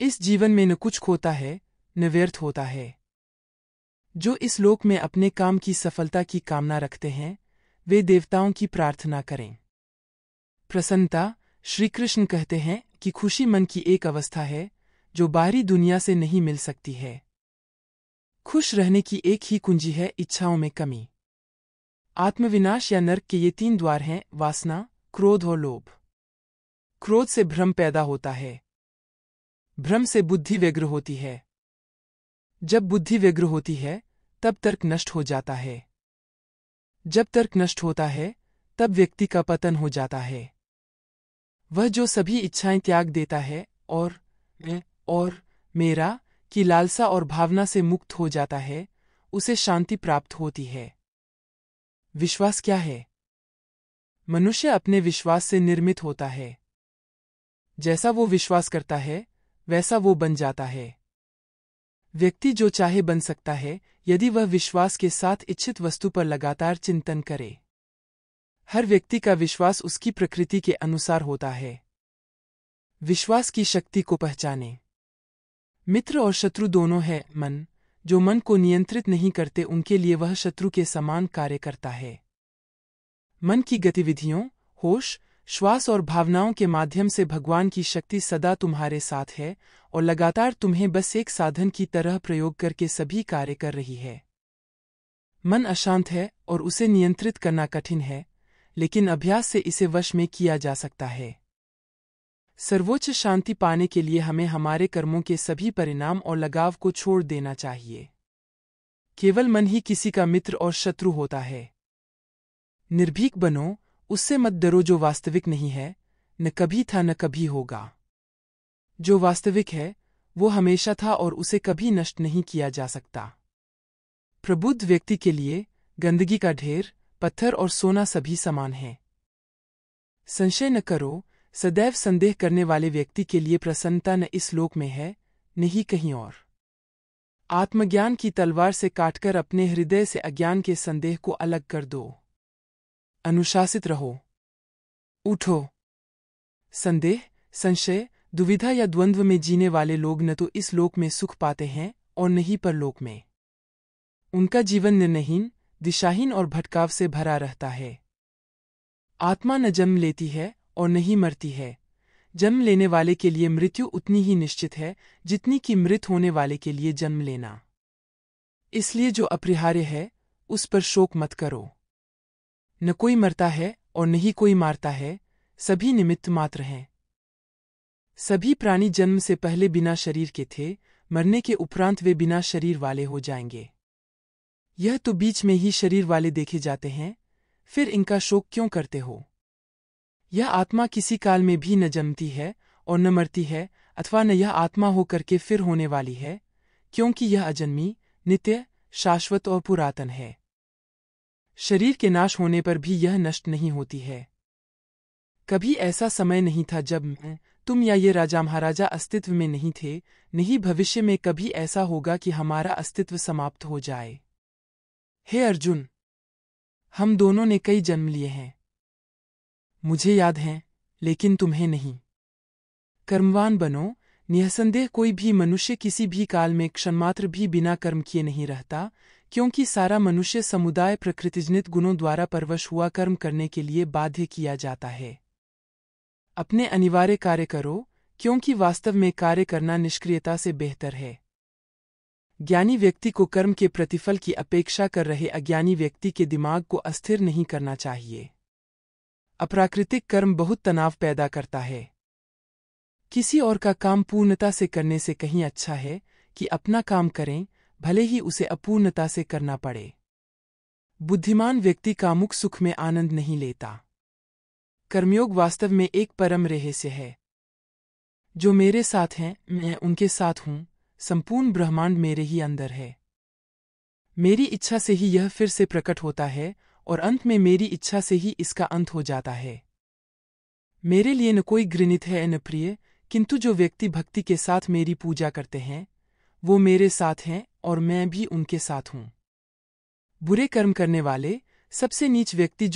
इस जीवन में न कुछ खोता है न व्यर्थ होता है जो इस लोक में अपने काम की सफलता की कामना रखते हैं वे देवताओं की प्रार्थना करें प्रसन्नता श्री कृष्ण कहते हैं कि खुशी मन की एक अवस्था है जो बाहरी दुनिया से नहीं मिल सकती है खुश रहने की एक ही कुंजी है इच्छाओं में कमी आत्मविनाश या नर्क के ये तीन द्वार हैं वासना क्रोध और लोभ क्रोध से भ्रम पैदा होता है भ्रम से बुद्धि व्यग्र होती है जब बुद्धि व्यग्र होती है तब तर्क नष्ट हो जाता है जब तर्क नष्ट होता है तब व्यक्ति का पतन हो जाता है वह जो सभी इच्छाएं त्याग देता है और और मेरा की लालसा और भावना से मुक्त हो जाता है उसे शांति प्राप्त होती है विश्वास क्या है मनुष्य अपने विश्वास से निर्मित होता है जैसा वो विश्वास करता है वैसा वो बन जाता है व्यक्ति जो चाहे बन सकता है यदि वह विश्वास के साथ इच्छित वस्तु पर लगातार चिंतन करे हर व्यक्ति का विश्वास उसकी प्रकृति के अनुसार होता है विश्वास की शक्ति को पहचाने मित्र और शत्रु दोनों है मन जो मन को नियंत्रित नहीं करते उनके लिए वह शत्रु के समान कार्य करता है मन की गतिविधियों होश श्वास और भावनाओं के माध्यम से भगवान की शक्ति सदा तुम्हारे साथ है और लगातार तुम्हें बस एक साधन की तरह प्रयोग करके सभी कार्य कर रही है मन अशांत है और उसे नियंत्रित करना कठिन है लेकिन अभ्यास से इसे वश में किया जा सकता है सर्वोच्च शांति पाने के लिए हमें हमारे कर्मों के सभी परिणाम और लगाव को छोड़ देना चाहिए केवल मन ही किसी का मित्र और शत्रु होता है निर्भीक बनो उससे मत डरो जो वास्तविक नहीं है न कभी था न कभी होगा जो वास्तविक है वो हमेशा था और उसे कभी नष्ट नहीं किया जा सकता प्रबुद्ध व्यक्ति के लिए गंदगी का ढेर पत्थर और सोना सभी समान है संशय न करो सदैव संदेह करने वाले व्यक्ति के लिए प्रसन्नता न इस लोक में है न ही कहीं और आत्मज्ञान की तलवार से काटकर अपने हृदय से अज्ञान के संदेह को अलग कर दो अनुशासित रहो उठो संदेह संशय दुविधा या द्वंद्व में जीने वाले लोग न तो इस लोक में सुख पाते हैं और न ही परलोक में उनका जीवन निर्णहीन दिशाहीन और भटकाव से भरा रहता है आत्मा न जन्म लेती है और न ही मरती है जन्म लेने वाले के लिए मृत्यु उतनी ही निश्चित है जितनी कि मृत होने वाले के लिए जन्म लेना इसलिए जो अपरिहार्य है उस पर शोक मत करो न कोई मरता है और न ही कोई मारता है सभी निमित्त मात्र हैं सभी प्राणी जन्म से पहले बिना शरीर के थे मरने के उपरांत वे बिना शरीर वाले हो जाएंगे यह तो बीच में ही शरीर वाले देखे जाते हैं फिर इनका शोक क्यों करते हो यह आत्मा किसी काल में भी न जमती है और न मरती है अथवा न यह आत्मा हो करके फिर होने वाली है क्योंकि यह अजन्मी नित्य शाश्वत और पुरातन है शरीर के नाश होने पर भी यह नष्ट नहीं होती है कभी ऐसा समय नहीं था जब तुम या ये राजा महाराजा अस्तित्व में नहीं थे नहीं भविष्य में कभी ऐसा होगा कि हमारा अस्तित्व समाप्त हो जाए हे अर्जुन हम दोनों ने कई जन्म लिए हैं मुझे याद हैं लेकिन तुम्हें नहीं कर्मवान बनो निःसंदेह कोई भी मनुष्य किसी भी काल में क्षणमात्र भी बिना कर्म किए नहीं रहता क्योंकि सारा मनुष्य समुदाय प्रकृतिजनित गुणों द्वारा परवश हुआ कर्म करने के लिए बाध्य किया जाता है अपने अनिवार्य कार्य करो क्योंकि वास्तव में कार्य करना निष्क्रियता से बेहतर है ज्ञानी व्यक्ति को कर्म के प्रतिफल की अपेक्षा कर रहे अज्ञानी व्यक्ति के दिमाग को अस्थिर नहीं करना चाहिए अप्राकृतिक कर्म बहुत तनाव पैदा करता है किसी और का काम पूर्णता से करने से कहीं अच्छा है कि अपना काम करें भले ही उसे अपूर्णता से करना पड़े बुद्धिमान व्यक्ति कामुक सुख में आनंद नहीं लेता कर्मयोग वास्तव में एक परम रहस्य है जो मेरे साथ हैं मैं उनके साथ हूं संपूर्ण ब्रह्मांड मेरे ही अंदर है मेरी इच्छा से ही यह फिर से प्रकट होता है और अंत में मेरी इच्छा से ही इसका अंत हो जाता है मेरे लिए न कोई घृणित है न प्रिय किंतु जो व्यक्ति भक्ति के साथ मेरी पूजा करते हैं वो मेरे साथ हैं और मैं भी उनके साथ हूं बुरे कर्म करने वाले सबसे नीच व्यक्ति